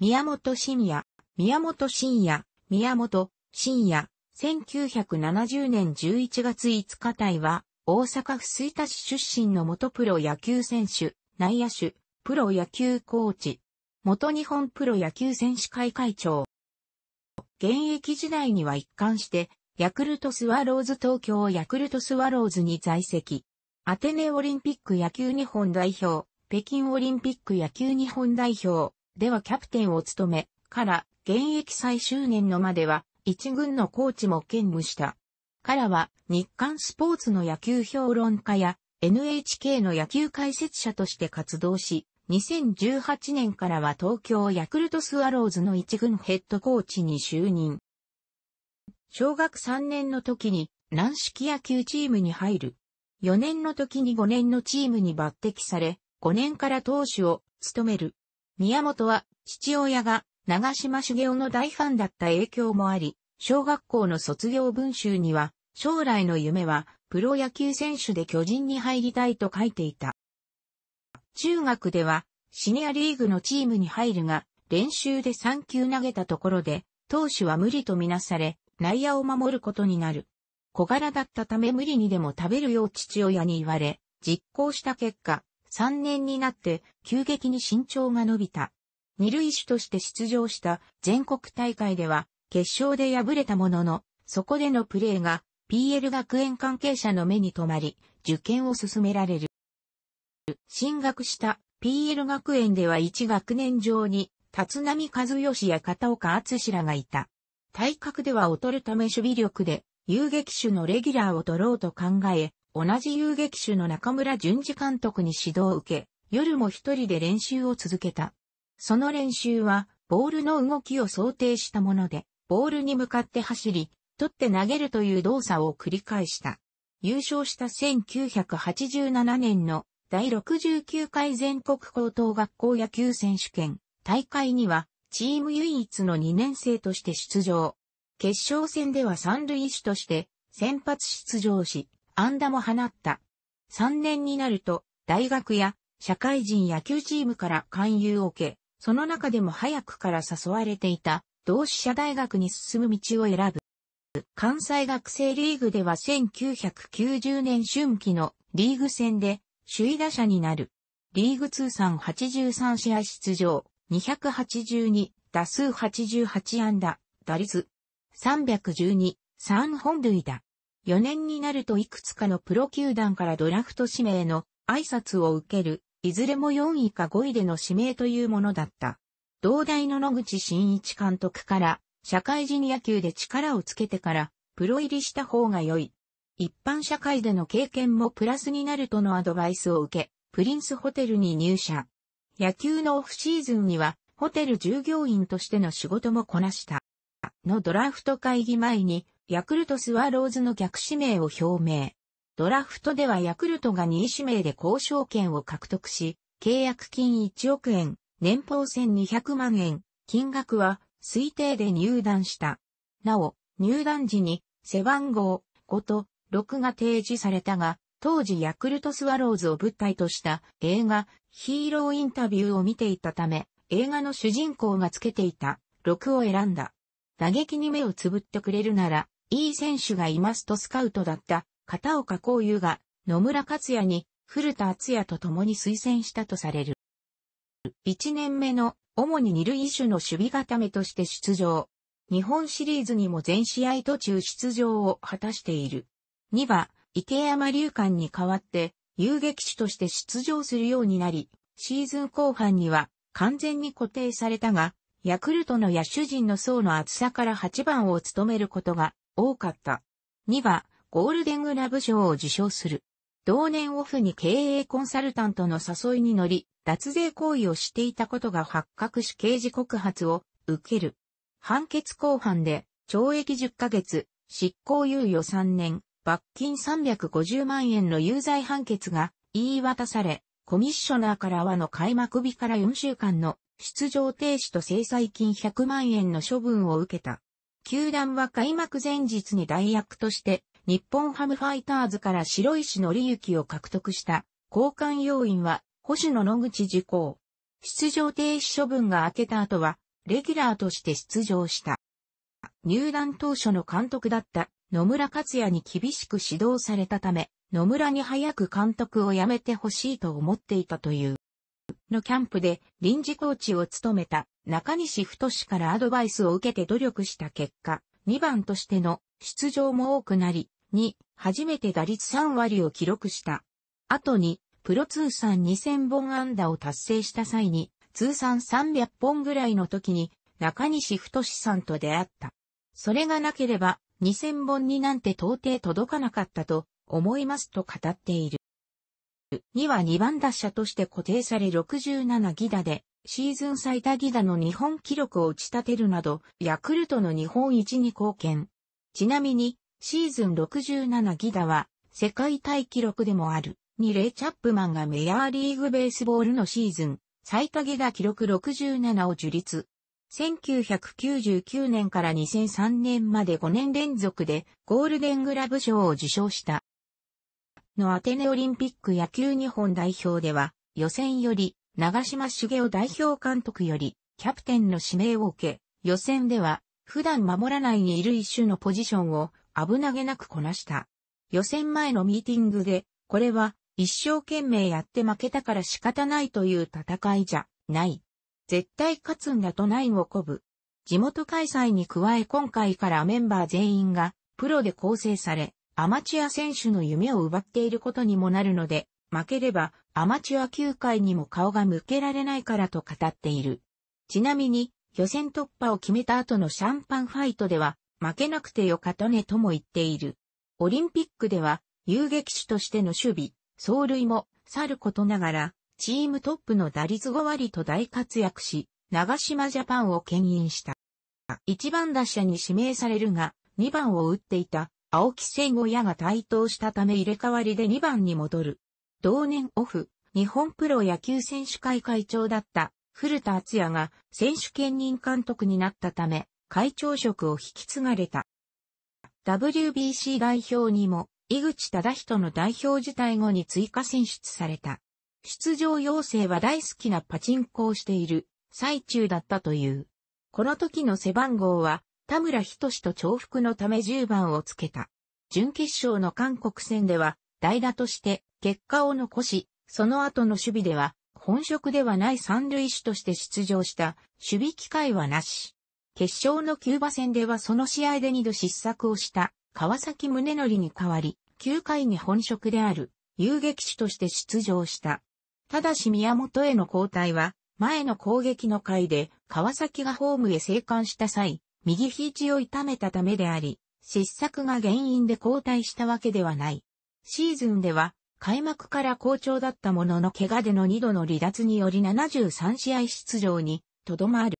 宮本信也、宮本信也、宮本信也、1970年11月5日体は、大阪府吹田市出身の元プロ野球選手、内野手、プロ野球コーチ、元日本プロ野球選手会会長。現役時代には一貫して、ヤクルトスワローズ東京ヤクルトスワローズに在籍。アテネオリンピック野球日本代表、北京オリンピック野球日本代表、ではキャプテンを務め、から現役最終年のまでは一軍のコーチも兼務した。からは日刊スポーツの野球評論家や NHK の野球解説者として活動し、2018年からは東京ヤクルトスワローズの一軍ヘッドコーチに就任。小学3年の時に軟式野球チームに入る。4年の時に5年のチームに抜擢され、5年から投手を務める。宮本は父親が長島茂雄の大ファンだった影響もあり、小学校の卒業文集には、将来の夢はプロ野球選手で巨人に入りたいと書いていた。中学ではシニアリーグのチームに入るが、練習で3球投げたところで、投手は無理とみなされ、内野を守ることになる。小柄だったため無理にでも食べるよう父親に言われ、実行した結果、3年になって急激に身長が伸びた。二塁手として出場した全国大会では決勝で敗れたものの、そこでのプレーが PL 学園関係者の目に留まり、受験を進められる。進学した PL 学園では一学年上に、立浪和義や片岡厚志らがいた。体格では劣るため守備力で、遊撃手のレギュラーを取ろうと考え、同じ遊撃手の中村淳二監督に指導を受け、夜も一人で練習を続けた。その練習は、ボールの動きを想定したもので、ボールに向かって走り、取って投げるという動作を繰り返した。優勝した1987年の第69回全国高等学校野球選手権大会にはチーム唯一の2年生として出場。決勝戦では三塁手として先発出場し、安打も放った。3年になると、大学や社会人野球チームから勧誘を受け、その中でも早くから誘われていた、同志社大学に進む道を選ぶ。関西学生リーグでは1990年春季のリーグ戦で首位打者になる。リーグ通算83試合出場、282、打数88安打、打率312、3本塁打。4年になるといくつかのプロ球団からドラフト指名の挨拶を受ける、いずれも4位か5位での指名というものだった。同大の野口真一監督から、社会人野球で力をつけてから、プロ入りした方が良い。一般社会での経験もプラスになるとのアドバイスを受け、プリンスホテルに入社。野球のオフシーズンには、ホテル従業員としての仕事もこなした。のドラフト会議前に、ヤクルトスワローズの逆指名を表明。ドラフトではヤクルトが2位指名で交渉権を獲得し、契約金1億円、年俸1200万円、金額は推定で入団した。なお、入団時に背番号5と6が提示されたが、当時ヤクルトスワローズを舞台とした映画ヒーローインタビューを見ていたため、映画の主人公がつけていた6を選んだ。打撃に目をつぶってくれるなら、いい選手がいますとスカウトだった片岡幸雄が野村克也に古田敦也と共に推薦したとされる。1年目の主に二塁手の守備固めとして出場。日本シリーズにも全試合途中出場を果たしている。2は池山隆館に代わって遊撃手として出場するようになり、シーズン後半には完全に固定されたが、ヤクルトの野手陣の層の厚さから8番を務めることが多かった。2は、ゴールデングラブ賞を受賞する。同年オフに経営コンサルタントの誘いに乗り、脱税行為をしていたことが発覚し刑事告発を受ける。判決公判で、懲役10ヶ月、執行猶予3年、罰金350万円の有罪判決が言い渡され、コミッショナーからはの開幕日から4週間の出場停止と制裁金100万円の処分を受けた。球団は開幕前日に代役として、日本ハムファイターズから白石則之を獲得した、交換要員は、保守の野口事項。出場停止処分が明けた後は、レギュラーとして出場した。入団当初の監督だった野村克也に厳しく指導されたため、野村に早く監督を辞めてほしいと思っていたという。のキャンプで臨時コーチを務めた中西太からアドバイスを受けて努力した結果、2番としての出場も多くなり、2、初めて打率3割を記録した。後に、プロ通算2000本安打を達成した際に、通算300本ぐらいの時に、中西太さんと出会った。それがなければ、2000本になんて到底届かなかったと思いますと語っている。には2番打者として固定され67ギダで、シーズン最多ギダの日本記録を打ち立てるなど、ヤクルトの日本一に貢献。ちなみに、シーズン67ギダは、世界大記録でもある、にレイ・チャップマンがメジャーリーグベースボールのシーズン、最多ギダ記録67を樹立。1999年から2003年まで5年連続でゴールデングラブ賞を受賞した。のアテネオリンピック野球日本代表では、予選より、長島茂雄代表監督より、キャプテンの指名を受け、予選では、普段守らないにいる一種のポジションを危なげなくこなした。予選前のミーティングで、これは一生懸命やって負けたから仕方ないという戦いじゃない。絶対勝つんだとナインを鼓舞。地元開催に加え今回からメンバー全員がプロで構成され、アマチュア選手の夢を奪っていることにもなるので、負ければアマチュア球界にも顔が向けられないからと語っている。ちなみに、予選突破を決めた後のシャンパンファイトでは、負けなくてよかったねとも言っている。オリンピックでは、遊撃手としての守備、走塁も、さることながら、チームトップの打率5割と大活躍し、長島ジャパンを牽引した。1番打者に指名されるが、2番を打っていた青木聖吾屋が台頭したため入れ替わりで2番に戻る。同年オフ、日本プロ野球選手会会長だった古田敦也が選手兼任監督になったため、会長職を引き継がれた。WBC 代表にも、井口忠人の代表辞退後に追加選出された。出場要請は大好きなパチンコをしている最中だったという。この時の背番号は田村ひと重複のため10番をつけた。準決勝の韓国戦では、代打として結果を残し、その後の守備では、本職ではない三塁手として出場した守備機会はなし。決勝のキューバ戦ではその試合で二度失策をした川崎宗則に代わり、9回に本職である遊撃手として出場した。ただし宮本への交代は、前の攻撃の回で川崎がホームへ生還した際、右肘を痛めたためであり、失策が原因で交代したわけではない。シーズンでは、開幕から好調だったものの怪我での2度の離脱により73試合出場に、とどまる。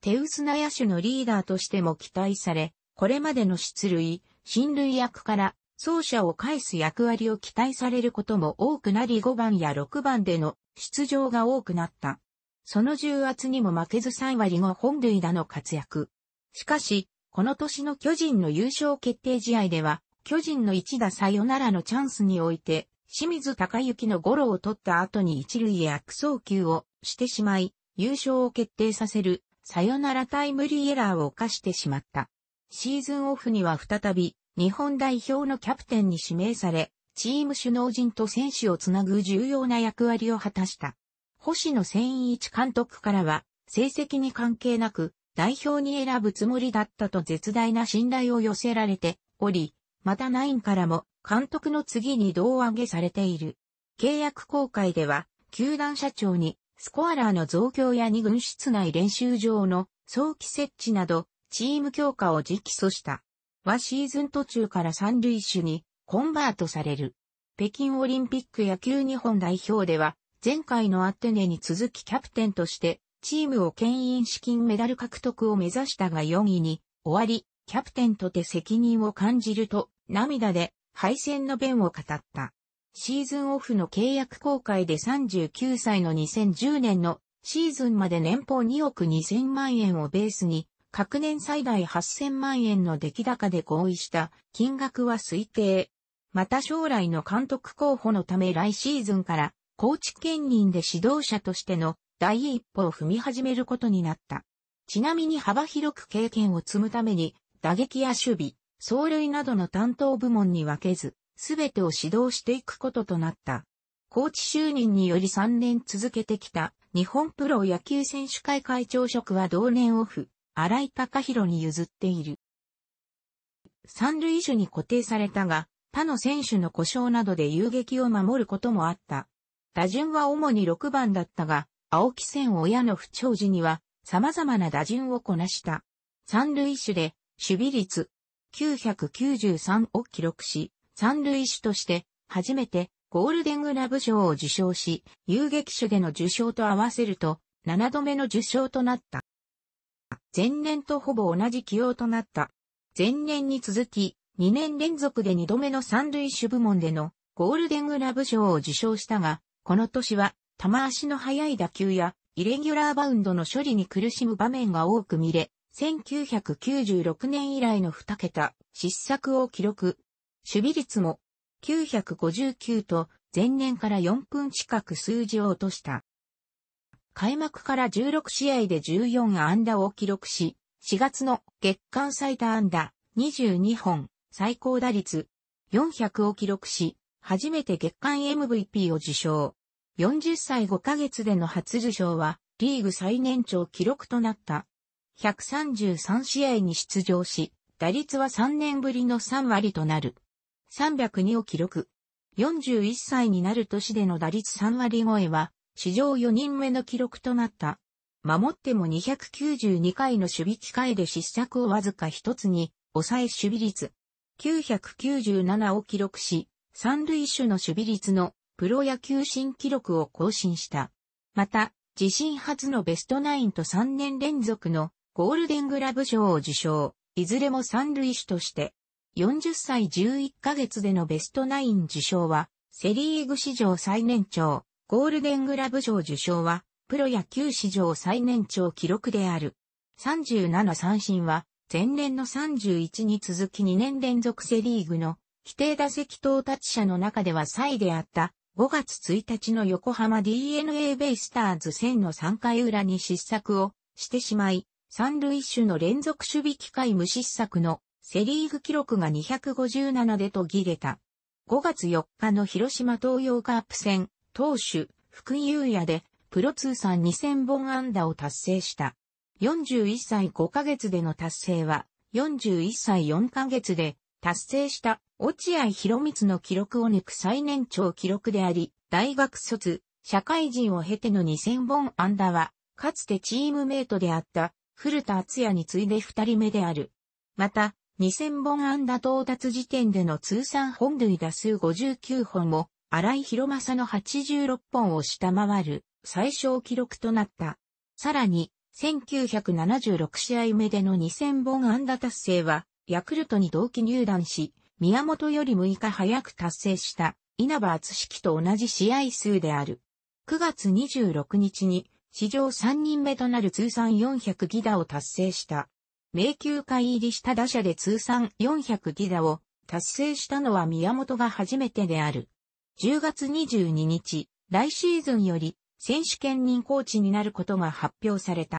手薄な野手のリーダーとしても期待され、これまでの出塁、進塁役から走者を返す役割を期待されることも多くなり5番や6番での出場が多くなった。その重圧にも負けず3割5本塁打の活躍。しかし、この年の巨人の優勝決定試合では、巨人の一打サヨナラのチャンスにおいて、清水隆之のゴロを取った後に一塁へ悪送球をしてしまい、優勝を決定させるサヨナラタイムリーエラーを犯してしまった。シーズンオフには再び日本代表のキャプテンに指名され、チーム首脳陣と選手をつなぐ重要な役割を果たした。星野千一監督からは、成績に関係なく、代表に選ぶつもりだったと絶大な信頼を寄せられており、またナインからも監督の次に胴上げされている。契約公開では、球団社長にスコアラーの増強や2軍室内練習場の早期設置など、チーム強化を直訴した。はシーズン途中から三塁手にコンバートされる。北京オリンピック野球日本代表では、前回のアテネに続きキャプテンとしてチームを牽引資金メダル獲得を目指したが4位に終わり、キャプテンとて責任を感じると涙で敗戦の弁を語った。シーズンオフの契約公開で39歳の2010年のシーズンまで年俸2億2000万円をベースに、各年最大8000万円の出来高で合意した金額は推定。また将来の監督候補のため来シーズンから高知県人で指導者としての第一歩を踏み始めることになった。ちなみに幅広く経験を積むために、打撃や守備、走塁などの担当部門に分けず、すべてを指導していくこととなった。コーチ就任により3年続けてきた日本プロ野球選手会会長職は同年オフ、荒井隆弘に譲っている。三塁手に固定されたが、他の選手の故障などで遊撃を守ることもあった。打順は主に6番だったが、青木千親の不調時には、様々な打順をこなした。三塁手で、守備率、993を記録し、三塁手として、初めて、ゴールデングラブ賞を受賞し、遊撃手での受賞と合わせると、7度目の受賞となった。前年とほぼ同じ起用となった。前年に続き、2年連続で2度目の三塁手部門でのゴールデングラブ賞を受賞したが、この年は球足の速い打球や、イレギュラーバウンドの処理に苦しむ場面が多く見れ、1996年以来の2桁、失策を記録。守備率も、959と、前年から4分近く数字を落とした。開幕から16試合で14安打を記録し、4月の月間最多安打22本、最高打率400を記録し、初めて月間 MVP を受賞。40歳5ヶ月での初受賞は、リーグ最年長記録となった。133試合に出場し、打率は3年ぶりの3割となる。302を記録。41歳になる年での打率3割超えは、史上4人目の記録となった。守っても292回の守備機会で失策をわずか一つに、抑え守備率。997を記録し、三塁手の守備率のプロ野球新記録を更新した。また、自身初のベストナインと3年連続のゴールデングラブ賞を受賞、いずれも三塁手として、40歳11ヶ月でのベストナイン受賞は、セリーグ史上最年長、ゴールデングラブ賞受賞は、プロ野球史上最年長記録である。37三振は、前年の31に続き2年連続セリーグの規定打席到達者の中では3位であった5月1日の横浜 DNA ベイスターズ戦の3回裏に失策をしてしまい、三塁手の連続守備機会無失策のセリーグ記録が257で途切れた。5月4日の広島東洋カープ戦、投手、福井優也で、プロ通算2000本安打を達成した。41歳5ヶ月での達成は、41歳4ヶ月で、達成した落合博光の記録を抜く最年長記録であり、大学卒、社会人を経ての2000本安打は、かつてチームメイトであった古田敦也に次いで2人目である。また、2000本安打到達時点での通算本塁打数59本も、荒井博正の86本を下回る最小記録となった。さらに、1976試合目での2000本安打達成は、ヤクルトに同期入団し、宮本より6日早く達成した稲葉厚式と同じ試合数である。9月26日に史上3人目となる通算400ギダを達成した。迷宮会入りした打者で通算400ギダを達成したのは宮本が初めてである。10月22日、来シーズンより選手兼任コーチになることが発表された。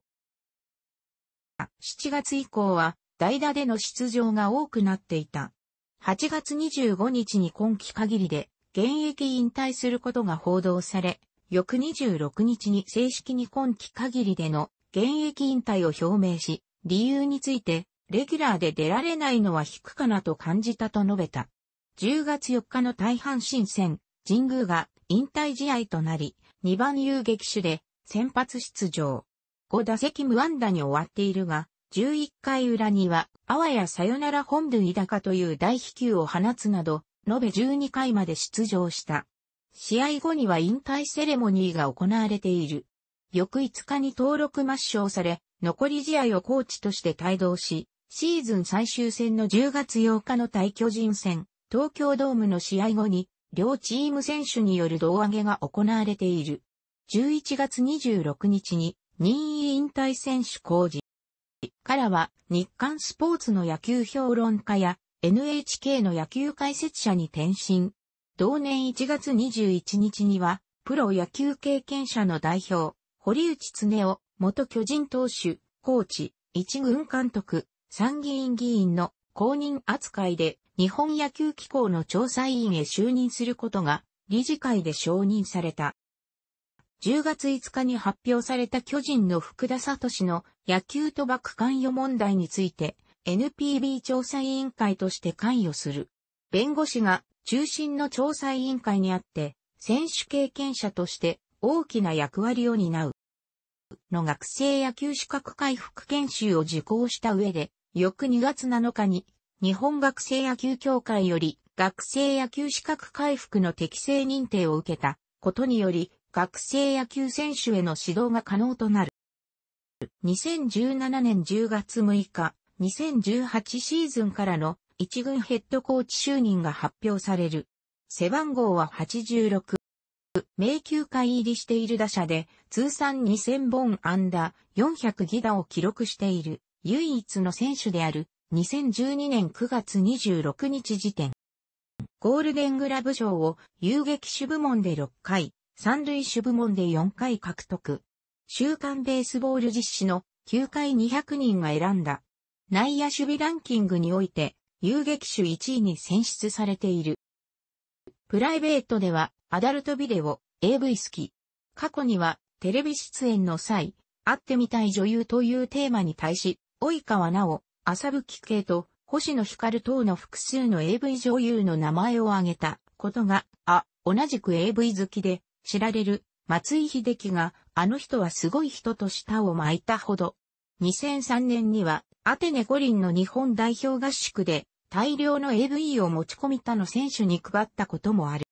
7月以降は代打での出場が多くなっていた。8月25日に今季限りで現役引退することが報道され、翌26日に正式に今季限りでの現役引退を表明し、理由について、レギュラーで出られないのは引くかなと感じたと述べた。10月4日の大阪新戦、神宮が引退試合となり、2番遊撃手で先発出場。5打席無安打に終わっているが、11回裏には、あわやさよなら本塁高という大飛球を放つなど、延べ12回まで出場した。試合後には引退セレモニーが行われている。翌5日に登録抹消され、残り試合をコーチとして帯同し、シーズン最終戦の10月8日の対巨人戦、東京ドームの試合後に、両チーム選手による胴上げが行われている。11月26日に任意引退選手工事。からは日刊スポーツの野球評論家や NHK の野球解説者に転身。同年1月21日にはプロ野球経験者の代表、堀内恒夫、元巨人投手、コーチ、一軍監督、参議院議員の公認扱いで日本野球機構の調査委員へ就任することが理事会で承認された。10月5日に発表された巨人の福田聡の野球賭博関与問題について NPB 調査委員会として関与する。弁護士が中心の調査委員会にあって選手経験者として大きな役割を担う。の学生野球資格回復研修を受講した上で、翌2月7日に日本学生野球協会より学生野球資格回復の適正認定を受けたことにより、学生野球選手への指導が可能となる。2017年10月6日、2018シーズンからの一軍ヘッドコーチ就任が発表される。背番号は86。名球会入りしている打者で、通算2000本安打、400ギダを記録している、唯一の選手である、2012年9月26日時点。ゴールデングラブ賞を遊撃手部門で6回、三塁手部門で4回獲得。週刊ベースボール実施の9回200人が選んだ。内野守備ランキングにおいて、遊撃手1位に選出されている。プライベートでは、アダルトビデオ、AV 好き。過去には、テレビ出演の際、会ってみたい女優というテーマに対し、及川奈緒、浅吹系と、星野光等の複数の AV 女優の名前を挙げたことが、あ、同じく AV 好きで、知られる松井秀喜が、あの人はすごい人と舌を巻いたほど。2003年には、アテネ五輪の日本代表合宿で、大量の AV を持ち込み他の選手に配ったこともある。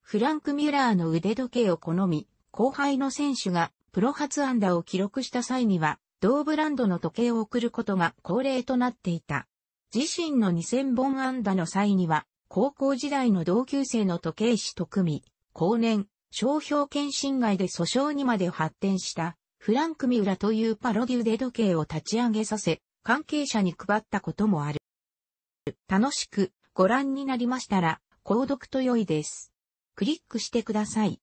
フランク・ミュラーの腕時計を好み、後輩の選手がプロ初安打を記録した際には、同ブランドの時計を送ることが恒例となっていた。自身の2000本安打の際には、高校時代の同級生の時計師と組み、後年、商標権侵害で訴訟にまで発展したフランク・ミュラというパロデューデ時計を立ち上げさせ、関係者に配ったこともある。楽しくご覧になりましたら、購読と良いです。クリックしてください。